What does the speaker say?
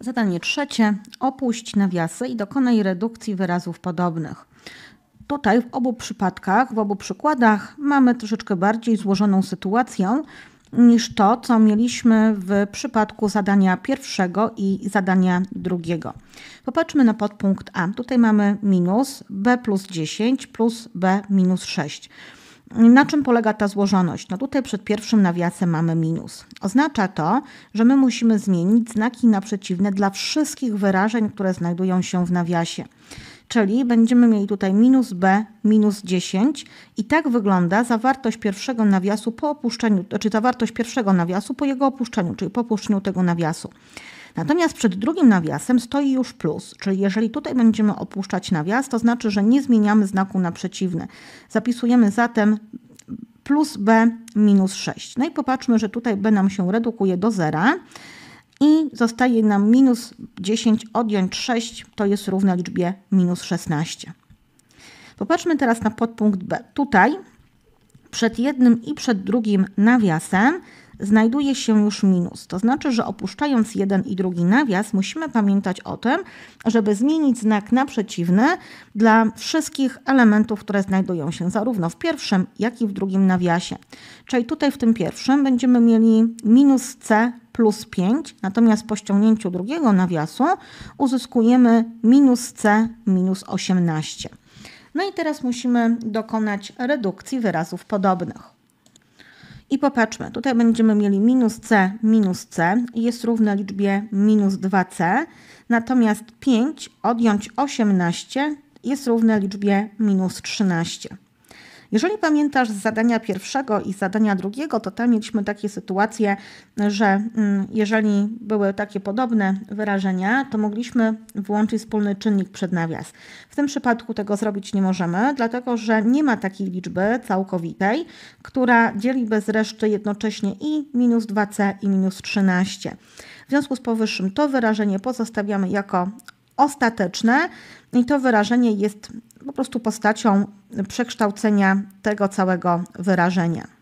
Zadanie trzecie. Opuść nawiasy i dokonaj redukcji wyrazów podobnych. Tutaj w obu przypadkach, w obu przykładach mamy troszeczkę bardziej złożoną sytuację niż to, co mieliśmy w przypadku zadania pierwszego i zadania drugiego. Popatrzmy na podpunkt A. Tutaj mamy minus b plus 10 plus b minus 6 na czym polega ta złożoność? No tutaj przed pierwszym nawiasem mamy minus. Oznacza to, że my musimy zmienić znaki na przeciwne dla wszystkich wyrażeń, które znajdują się w nawiasie. Czyli będziemy mieli tutaj minus b, minus 10 i tak wygląda zawartość pierwszego nawiasu po opuszczeniu, czy znaczy zawartość pierwszego nawiasu po jego opuszczeniu, czyli po opuszczeniu tego nawiasu. Natomiast przed drugim nawiasem stoi już plus, czyli jeżeli tutaj będziemy opuszczać nawias, to znaczy, że nie zmieniamy znaku na przeciwny. Zapisujemy zatem plus b minus 6. No i popatrzmy, że tutaj b nam się redukuje do zera i zostaje nam minus 10 odjąć 6, to jest równe liczbie minus 16. Popatrzmy teraz na podpunkt b. Tutaj przed jednym i przed drugim nawiasem znajduje się już minus. To znaczy, że opuszczając jeden i drugi nawias, musimy pamiętać o tym, żeby zmienić znak na przeciwny dla wszystkich elementów, które znajdują się zarówno w pierwszym, jak i w drugim nawiasie. Czyli tutaj w tym pierwszym będziemy mieli minus C plus 5, natomiast po ściągnięciu drugiego nawiasu uzyskujemy minus C minus 18. No i teraz musimy dokonać redukcji wyrazów podobnych. I popatrzmy, tutaj będziemy mieli minus c minus c jest równe liczbie minus 2c, natomiast 5 odjąć 18 jest równe liczbie minus 13. Jeżeli pamiętasz z zadania pierwszego i zadania drugiego, to tam mieliśmy takie sytuacje, że mm, jeżeli były takie podobne wyrażenia, to mogliśmy włączyć wspólny czynnik przed nawias. W tym przypadku tego zrobić nie możemy, dlatego że nie ma takiej liczby całkowitej, która dzieliby z reszty jednocześnie i minus 2c i minus 13. W związku z powyższym to wyrażenie pozostawiamy jako ostateczne i to wyrażenie jest po prostu postacią przekształcenia tego całego wyrażenia.